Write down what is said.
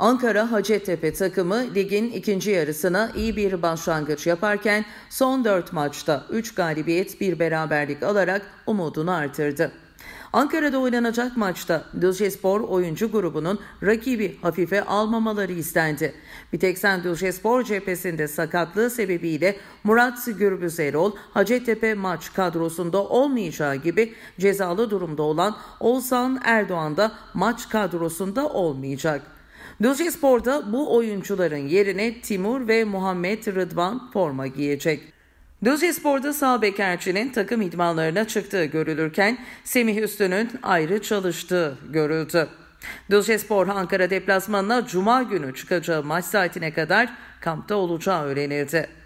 Ankara Hacettepe takımı ligin ikinci yarısına iyi bir başlangıç yaparken son 4 maçta 3 galibiyet bir beraberlik alarak umudunu artırdı. Ankara'da oynanacak maçta Düzcespor oyuncu grubunun rakibi hafife almamaları istendi. Biteksen Düzcespor cephesinde sakatlığı sebebiyle Murat Gürbüz Erol Hacettepe maç kadrosunda olmayacağı gibi cezalı durumda olan Oğuzhan Erdoğan da maç kadrosunda olmayacak. Düzcespor'da bu oyuncuların yerine Timur ve Muhammed Rıdvan forma giyecek. Düzcespor'da sağ bek takım idmanlarına çıktığı görülürken Semih Üstün'ün ayrı çalıştığı görüldü. Düzcespor Ankara deplasmanına Cuma günü çıkacağı maç saatine kadar kampta olacağı öğrenildi.